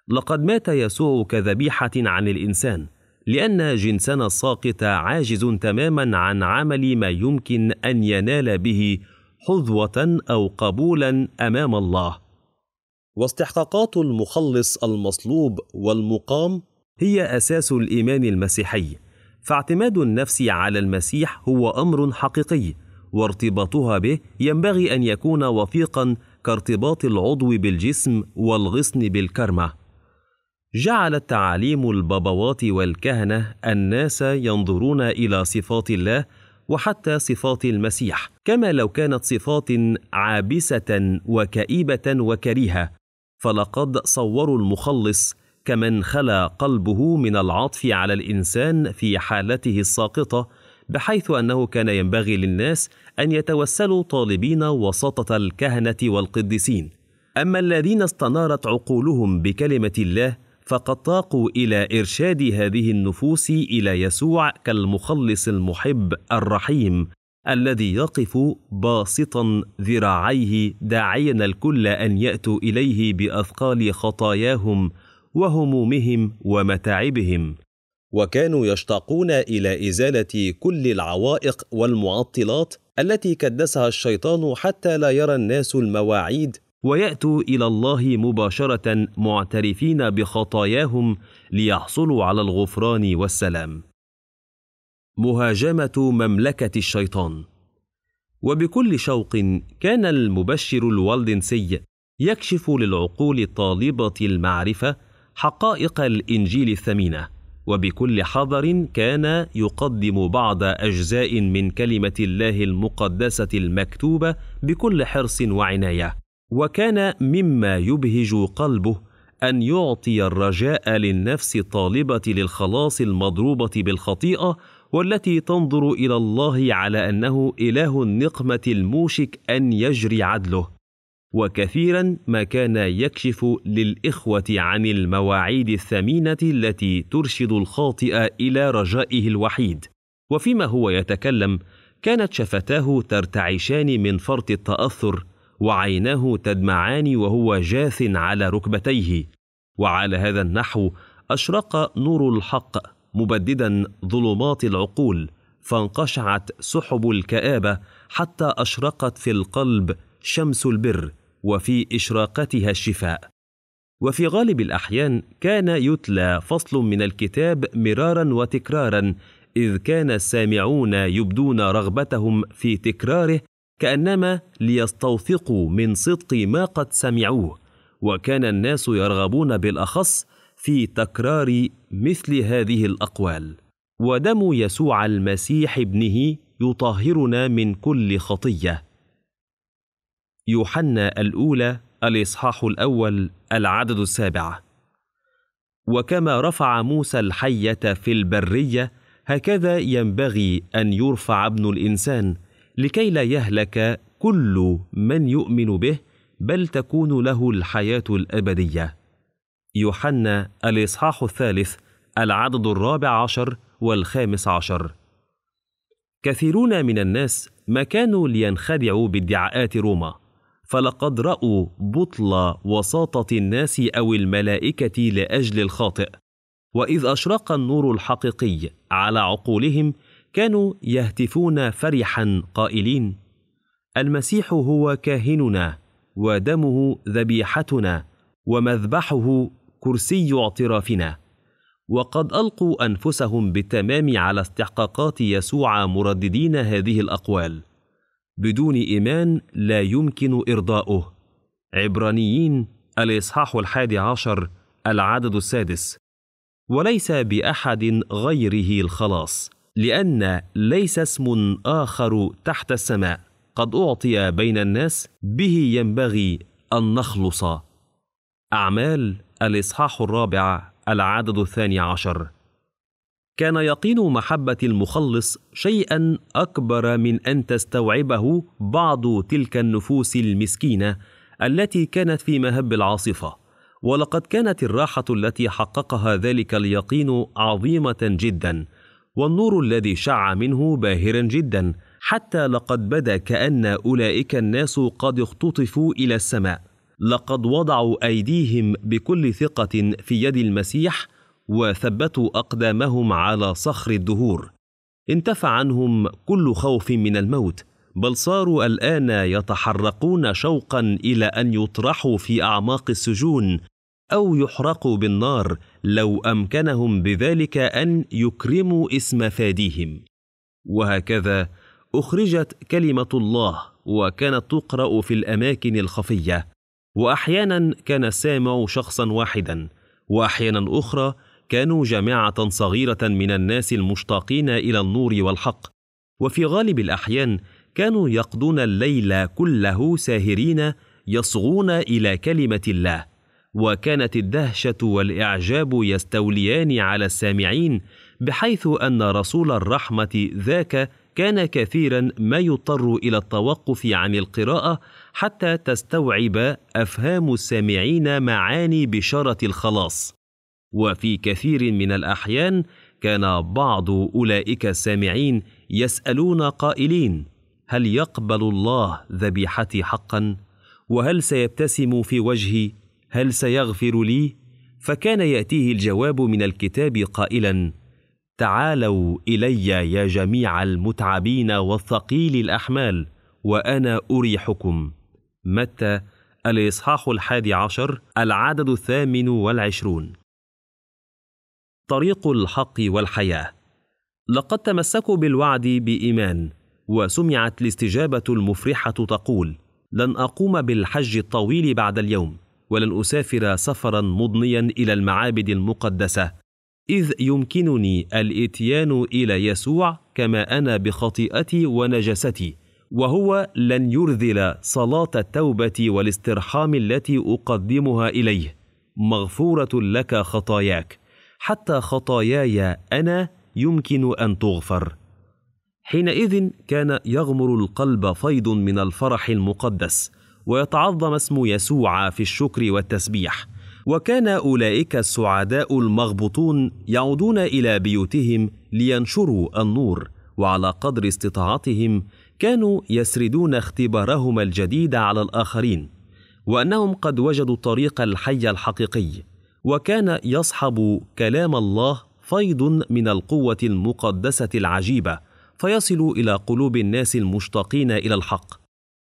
لقد مات يسوع كذبيحة عن الإنسان، لأن جنسنا الساقط عاجز تماما عن عمل ما يمكن أن ينال به حظوة أو قبولا أمام الله. واستحقاقات المخلص المصلوب والمقام هي أساس الإيمان المسيحي، فاعتماد النفس على المسيح هو أمر حقيقي. وارتباطها به ينبغي ان يكون وثيقا كارتباط العضو بالجسم والغصن بالكرمه جعلت تعاليم البابوات والكهنه الناس ينظرون الى صفات الله وحتى صفات المسيح كما لو كانت صفات عابسه وكئيبه وكريهه فلقد صوروا المخلص كمن خلا قلبه من العطف على الانسان في حالته الساقطه بحيث انه كان ينبغي للناس ان يتوسلوا طالبين وساطه الكهنه والقديسين اما الذين استنارت عقولهم بكلمه الله فقد طاقوا الى ارشاد هذه النفوس الى يسوع كالمخلص المحب الرحيم الذي يقف باسطا ذراعيه داعيا الكل ان ياتوا اليه باثقال خطاياهم وهمومهم ومتاعبهم وكانوا يشتاقون الى ازاله كل العوائق والمعطلات التي كدسها الشيطان حتى لا يرى الناس المواعيد وياتوا الى الله مباشره معترفين بخطاياهم ليحصلوا على الغفران والسلام مهاجمه مملكه الشيطان وبكل شوق كان المبشر الوالدنسي يكشف للعقول الطالبه المعرفه حقائق الانجيل الثمينه وبكل حذر كان يقدم بعض اجزاء من كلمه الله المقدسه المكتوبه بكل حرص وعنايه وكان مما يبهج قلبه ان يعطي الرجاء للنفس الطالبه للخلاص المضروبه بالخطيئه والتي تنظر الى الله على انه اله النقمه الموشك ان يجري عدله وكثيرا ما كان يكشف للاخوه عن المواعيد الثمينه التي ترشد الخاطئ الى رجائه الوحيد وفيما هو يتكلم كانت شفتاه ترتعشان من فرط التاثر وعيناه تدمعان وهو جاث على ركبتيه وعلى هذا النحو اشرق نور الحق مبددا ظلمات العقول فانقشعت سحب الكابه حتى اشرقت في القلب شمس البر وفي اشراقتها الشفاء وفي غالب الاحيان كان يتلى فصل من الكتاب مرارا وتكرارا اذ كان السامعون يبدون رغبتهم في تكراره كانما ليستوثقوا من صدق ما قد سمعوه وكان الناس يرغبون بالاخص في تكرار مثل هذه الاقوال ودم يسوع المسيح ابنه يطهرنا من كل خطيه يوحنا الأولى الإصحاح الأول العدد السابع وكما رفع موسى الحية في البرية هكذا ينبغي أن يرفع ابن الإنسان لكي لا يهلك كل من يؤمن به بل تكون له الحياة الأبدية يوحنا الإصحاح الثالث العدد الرابع عشر والخامس عشر كثيرون من الناس ما كانوا لينخدعوا بادعاءات روما فلقد رأوا بطل وساطة الناس أو الملائكة لأجل الخاطئ، وإذ أشرق النور الحقيقي على عقولهم كانوا يهتفون فرحا قائلين: المسيح هو كاهننا، ودمه ذبيحتنا، ومذبحه كرسي اعترافنا. وقد ألقوا أنفسهم بالتمام على استحقاقات يسوع مرددين هذه الأقوال. بدون إيمان لا يمكن إرضاؤه عبرانيين الإصحاح الحادي عشر العدد السادس وليس بأحد غيره الخلاص لأن ليس اسم آخر تحت السماء قد أعطي بين الناس به ينبغي أن نخلص أعمال الإصحاح الرابع العدد الثاني عشر كان يقين محبه المخلص شيئا اكبر من ان تستوعبه بعض تلك النفوس المسكينه التي كانت في مهب العاصفه ولقد كانت الراحه التي حققها ذلك اليقين عظيمه جدا والنور الذي شع منه باهرا جدا حتى لقد بدا كان اولئك الناس قد اختطفوا الى السماء لقد وضعوا ايديهم بكل ثقه في يد المسيح وثبتوا اقدامهم على صخر الدهور انتفى عنهم كل خوف من الموت بل صاروا الان يتحرقون شوقا الى ان يطرحوا في اعماق السجون او يحرقوا بالنار لو امكنهم بذلك ان يكرموا اسم فاديهم وهكذا اخرجت كلمه الله وكانت تقرا في الاماكن الخفيه واحيانا كان السامع شخصا واحدا واحيانا اخرى كانوا جماعه صغيره من الناس المشتاقين الى النور والحق وفي غالب الاحيان كانوا يقضون الليل كله ساهرين يصغون الى كلمه الله وكانت الدهشه والاعجاب يستوليان على السامعين بحيث ان رسول الرحمه ذاك كان كثيرا ما يضطر الى التوقف عن القراءه حتى تستوعب افهام السامعين معاني بشاره الخلاص وفي كثير من الاحيان كان بعض اولئك السامعين يسالون قائلين هل يقبل الله ذبيحتي حقا وهل سيبتسم في وجهي هل سيغفر لي فكان ياتيه الجواب من الكتاب قائلا تعالوا الي يا جميع المتعبين والثقيل الاحمال وانا اريحكم متى الاصحاح الحادي عشر العدد الثامن والعشرون طريق الحق والحياه لقد تمسكوا بالوعد بايمان وسمعت الاستجابه المفرحه تقول لن اقوم بالحج الطويل بعد اليوم ولن اسافر سفرا مضنيا الى المعابد المقدسه اذ يمكنني الاتيان الى يسوع كما انا بخطيئتي ونجستي وهو لن يرذل صلاه التوبه والاسترحام التي اقدمها اليه مغفوره لك خطاياك حتى خطاياي انا يمكن ان تغفر حينئذ كان يغمر القلب فيض من الفرح المقدس ويتعظم اسم يسوع في الشكر والتسبيح وكان اولئك السعداء المغبطون يعودون الى بيوتهم لينشروا النور وعلى قدر استطاعتهم كانوا يسردون اختبارهم الجديد على الاخرين وانهم قد وجدوا الطريق الحي الحقيقي وكان يصحب كلام الله فيض من القوه المقدسه العجيبه فيصل الى قلوب الناس المشتاقين الى الحق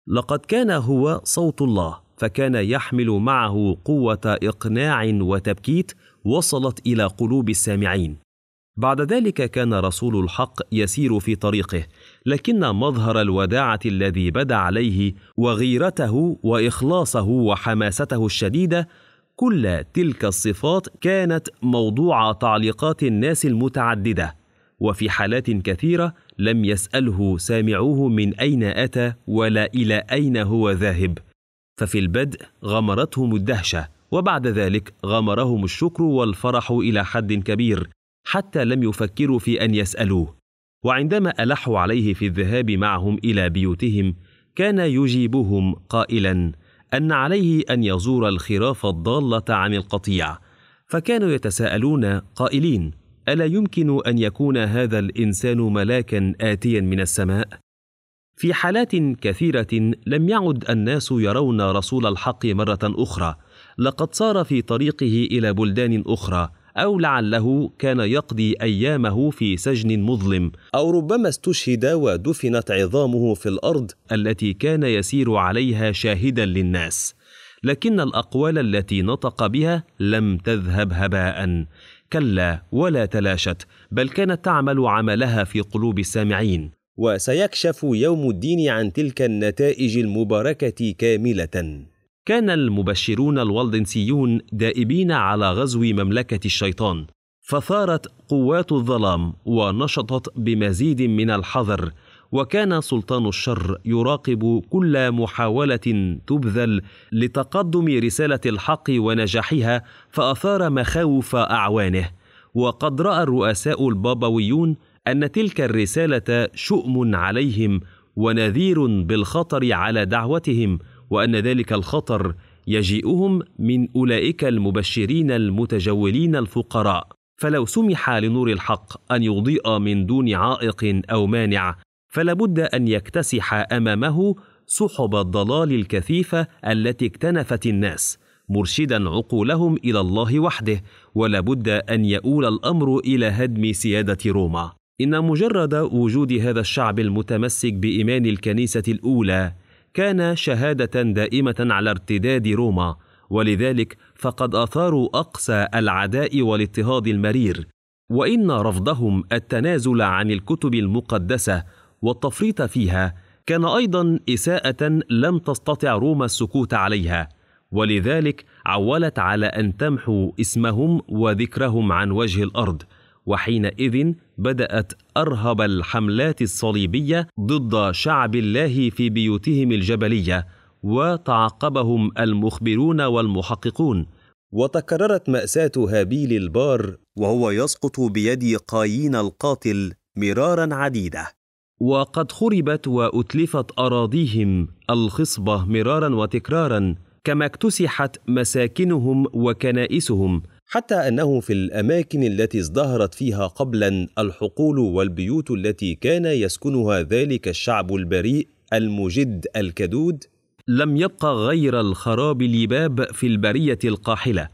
لقد كان هو صوت الله فكان يحمل معه قوه اقناع وتبكيت وصلت الى قلوب السامعين بعد ذلك كان رسول الحق يسير في طريقه لكن مظهر الوداعه الذي بدا عليه وغيرته واخلاصه وحماسته الشديده كل تلك الصفات كانت موضوع تعليقات الناس المتعدده وفي حالات كثيره لم يساله سامعوه من اين اتى ولا الى اين هو ذاهب ففي البدء غمرتهم الدهشه وبعد ذلك غمرهم الشكر والفرح الى حد كبير حتى لم يفكروا في ان يسالوه وعندما الحوا عليه في الذهاب معهم الى بيوتهم كان يجيبهم قائلا أن عليه أن يزور الخراف الضالة عن القطيع، فكانوا يتساءلون قائلين: ألا يمكن أن يكون هذا الإنسان ملاكا آتيا من السماء؟ في حالات كثيرة لم يعد الناس يرون رسول الحق مرة أخرى، لقد سار في طريقه إلى بلدان أخرى، او لعله كان يقضي ايامه في سجن مظلم او ربما استشهد ودفنت عظامه في الارض التي كان يسير عليها شاهدا للناس لكن الاقوال التي نطق بها لم تذهب هباء كلا ولا تلاشت بل كانت تعمل عملها في قلوب السامعين وسيكشف يوم الدين عن تلك النتائج المباركه كامله كان المبشرون الوالدنسيون دائبين على غزو مملكة الشيطان، فثارت قوات الظلام ونشطت بمزيد من الحذر، وكان سلطان الشر يراقب كل محاولة تبذل لتقدم رسالة الحق ونجاحها، فأثار مخاوف أعوانه، وقد رأى الرؤساء البابويون أن تلك الرسالة شؤم عليهم ونذير بالخطر على دعوتهم وان ذلك الخطر يجيئهم من اولئك المبشرين المتجولين الفقراء فلو سمح لنور الحق ان يضيء من دون عائق او مانع فلابد ان يكتسح امامه سحب الضلال الكثيفه التي اكتنفت الناس مرشدا عقولهم الى الله وحده ولابد ان يؤول الامر الى هدم سياده روما ان مجرد وجود هذا الشعب المتمسك بايمان الكنيسه الاولى كان شهادة دائمة على ارتداد روما، ولذلك فقد أثاروا أقصى العداء والاضطهاد المرير، وإن رفضهم التنازل عن الكتب المقدسة والتفريط فيها كان أيضا إساءة لم تستطع روما السكوت عليها، ولذلك عولت على أن تمحو اسمهم وذكرهم عن وجه الأرض، وحينئذ بدأت أرهب الحملات الصليبية ضد شعب الله في بيوتهم الجبلية وتعقبهم المخبرون والمحققون وتكررت مأساة هابيل البار وهو يسقط بيد قايين القاتل مرارا عديدة وقد خربت وأتلفت أراضيهم الخصبة مرارا وتكرارا كما اكتسحت مساكنهم وكنائسهم حتى انه في الاماكن التي ازدهرت فيها قبلا الحقول والبيوت التي كان يسكنها ذلك الشعب البريء المجد الكدود لم يبقى غير الخراب اليباب في البريه القاحله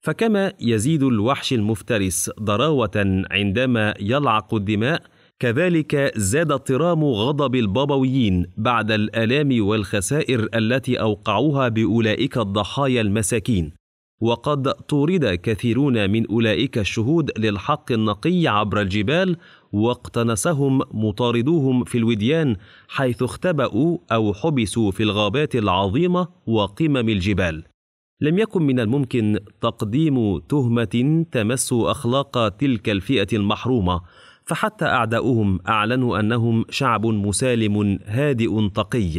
فكما يزيد الوحش المفترس ضراوه عندما يلعق الدماء كذلك زاد اضطرام غضب البابويين بعد الالام والخسائر التي اوقعوها باولئك الضحايا المساكين وقد طرد كثيرون من اولئك الشهود للحق النقي عبر الجبال واقتنسهم مطاردوهم في الوديان حيث اختبأوا او حبسوا في الغابات العظيمه وقمم الجبال لم يكن من الممكن تقديم تهمه تمس اخلاق تلك الفئه المحرومه فحتى اعداؤهم اعلنوا انهم شعب مسالم هادئ تقي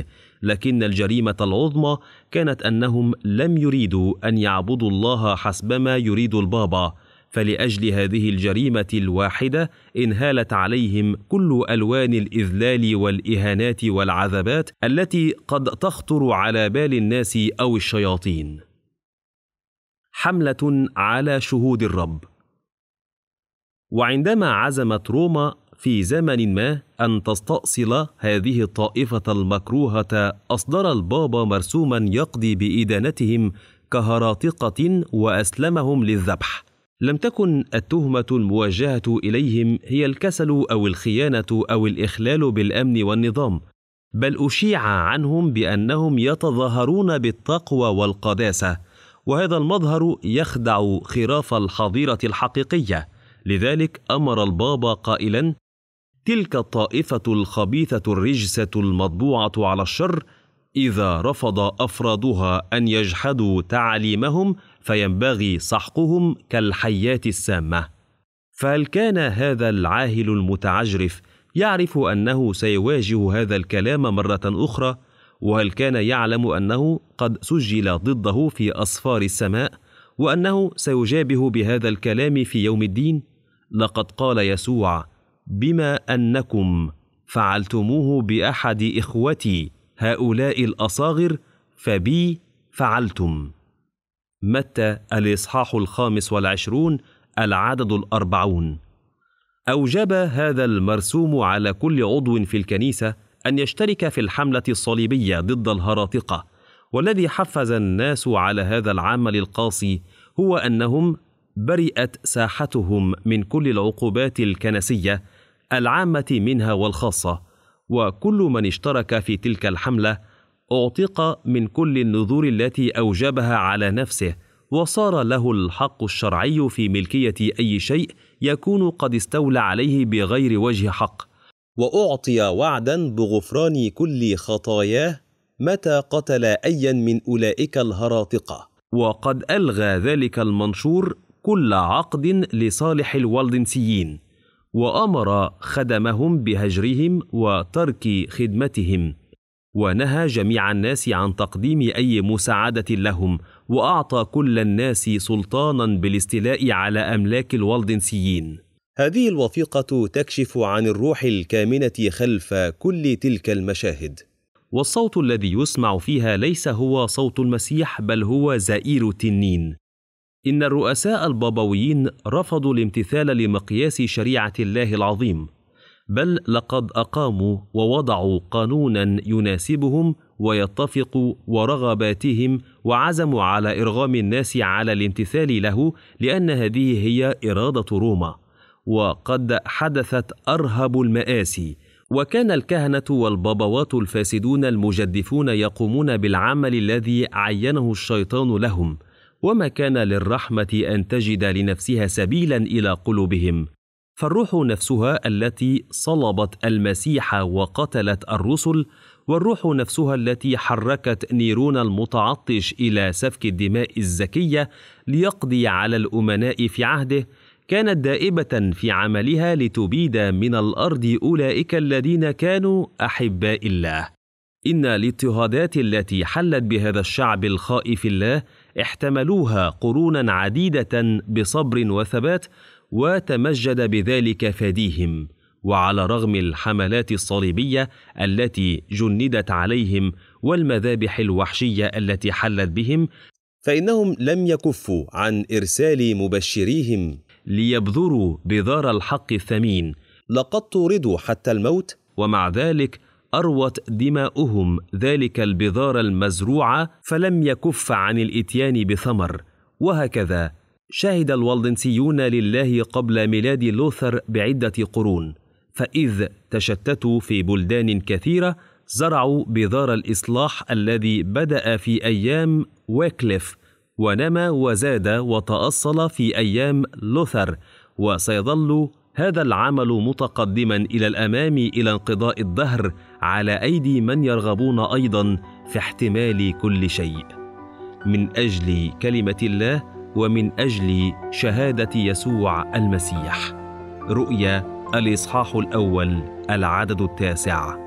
لكن الجريمه العظمى كانت انهم لم يريدوا ان يعبدوا الله حسبما يريد البابا فلاجل هذه الجريمه الواحده انهالت عليهم كل الوان الاذلال والاهانات والعذبات التي قد تخطر على بال الناس او الشياطين حمله على شهود الرب وعندما عزمت روما في زمن ما أن تستأصل هذه الطائفة المكروهة أصدر البابا مرسوما يقضي بإدانتهم كهراطقة وأسلمهم للذبح. لم تكن التهمة الموجهة إليهم هي الكسل أو الخيانة أو الإخلال بالأمن والنظام، بل أشيع عنهم بأنهم يتظاهرون بالتقوى والقداسة، وهذا المظهر يخدع خراف الحظيرة الحقيقية، لذلك أمر البابا قائلا: تلك الطائفة الخبيثة الرجسة المطبوعة على الشر إذا رفض أفرادها أن يجحدوا تعاليمهم فينبغي سحقهم كالحيات السامة. فهل كان هذا العاهل المتعجرف يعرف أنه سيواجه هذا الكلام مرة أخرى؟ وهل كان يعلم أنه قد سجل ضده في أصفار السماء؟ وأنه سيجابه بهذا الكلام في يوم الدين؟ لقد قال يسوع: بما انكم فعلتموه باحد اخوتي هؤلاء الاصاغر فبي فعلتم متى الاصحاح الخامس والعشرون العدد الاربعون اوجب هذا المرسوم على كل عضو في الكنيسه ان يشترك في الحمله الصليبيه ضد الهراطقه والذي حفز الناس على هذا العمل القاسي هو انهم برئت ساحتهم من كل العقوبات الكنسيه العامة منها والخاصة، وكل من اشترك في تلك الحملة أعتق من كل النذور التي أوجبها على نفسه، وصار له الحق الشرعي في ملكية أي شيء يكون قد استولى عليه بغير وجه حق، وأعطي وعدا بغفران كل خطاياه متى قتل أيا من أولئك الهراطقة، وقد ألغى ذلك المنشور كل عقد لصالح الوالدنسيين. وامر خدمهم بهجرهم وترك خدمتهم ونهى جميع الناس عن تقديم اي مساعده لهم واعطى كل الناس سلطانا بالاستيلاء على املاك الوالدنسيين هذه الوثيقه تكشف عن الروح الكامنه خلف كل تلك المشاهد والصوت الذي يسمع فيها ليس هو صوت المسيح بل هو زئير التنين إن الرؤساء البابويين رفضوا الامتثال لمقياس شريعة الله العظيم، بل لقد أقاموا ووضعوا قانونا يناسبهم ويتفق ورغباتهم وعزموا على إرغام الناس على الامتثال له لأن هذه هي إرادة روما، وقد حدثت أرهب المآسي، وكان الكهنة والبابوات الفاسدون المجدفون يقومون بالعمل الذي عينه الشيطان لهم، وما كان للرحمه ان تجد لنفسها سبيلا الى قلوبهم فالروح نفسها التي صلبت المسيح وقتلت الرسل والروح نفسها التي حركت نيرون المتعطش الى سفك الدماء الزكيه ليقضي على الامناء في عهده كانت دائبه في عملها لتبيد من الارض اولئك الذين كانوا احباء الله ان الاضطهادات التي حلت بهذا الشعب الخائف الله احتملوها قرونا عديده بصبر وثبات وتمجد بذلك فديهم وعلى رغم الحملات الصليبيه التي جندت عليهم والمذابح الوحشيه التي حلت بهم فانهم لم يكفوا عن ارسال مبشريهم ليبذروا بذار الحق الثمين لقد طوردوا حتى الموت ومع ذلك اروت دماؤهم ذلك البذار المزروع فلم يكف عن الاتيان بثمر وهكذا شهد الوالدنسيون لله قبل ميلاد لوثر بعده قرون فاذ تشتتوا في بلدان كثيره زرعوا بذار الاصلاح الذي بدا في ايام ويكليف ونما وزاد وتاصل في ايام لوثر وسيظل هذا العمل متقدما الى الامام الى انقضاء الدهر على ايدي من يرغبون ايضا في احتمال كل شيء من اجل كلمه الله ومن اجل شهاده يسوع المسيح رؤيا الاصحاح الاول العدد التاسع